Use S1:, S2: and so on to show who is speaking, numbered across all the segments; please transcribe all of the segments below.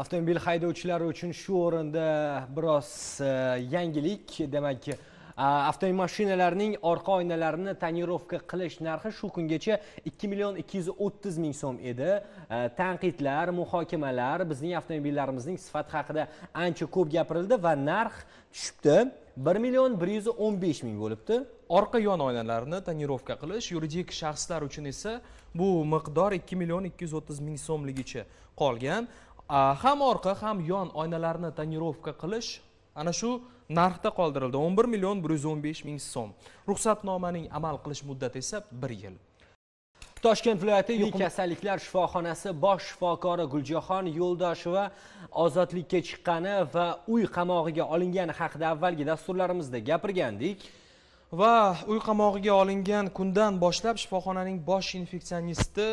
S1: avtomobil haydovchilari uchun shu o'rinda biroz e, yangilik demak e, avtomashinalarning orqa oynalarini tonirovka qilish narxi shu kungacha 2 million 230 ming so'm edi e, tanqidlar muhokamalar bizning avtomobillarimizning sifati haqida ancha ko'p gapirildi va narx tushibdi 1 million 115 ming bo'libdi orqa yon oynalarni tonirovka qilish yuridik shaxslar uchun
S2: esa bu miqdor 2 million 230 ming so'mligicha qolgan ham orqa ham yon oynalarni tonirovka qilish ana shu narxda qoldirildi 11
S1: million 115 ming so'm ruxsatnomaning amal qilish muddati esa 1 yil toshkent viloyati yuqumli kasalliklar shifoxonasi bosh shifokori guljahon yo'ldosheva ozodlikka chiqqani va uy qamog'iga olingani haqida avvalgi dasturlarimizda gapirgandik va uy qamog'iga olingan kundan
S2: boshlab shifoxonaning bosh infeksionisti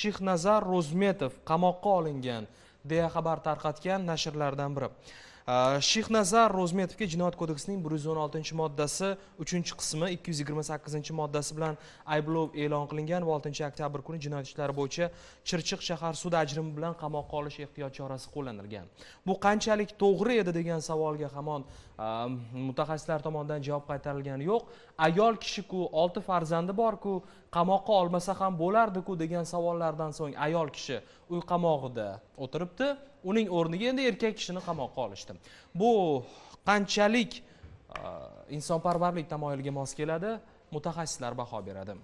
S2: shexnazar ro'zmetov qamoqqa olingan deya xabar tarqatgan nashrlardan biri shixnazar ro'zmetovga jinoyat kodeksining bir yuz o'n oltinchi moddasi uchinchi qismi ikki yuz yigirma sakkizinchi moddasi bilan ayblov e'lon qilingan va oltinchi oktyabr kuni jinoyat ishlari bo'yicha chirchiq shahar sud ajrimi bilan qamoqqa olish ehtiyot chorasi qo'llanilgan bu qanchalik to'g'ri edi degan savolga hamon mutaxassislar tomonidan javob qaytarilgani yo'q ayol kishiku olti farzandi borku qamoqqa olmasa ham bo'lardiku degan savollardan so'ng ayol kishi uy qamog'ida o'tiribdi uning o'rniga endi erkak kishini qamoqqa olishdi bu qanchalik e, insonparvarlik tamoyiliga mos keladi mutaxassislar baho beradi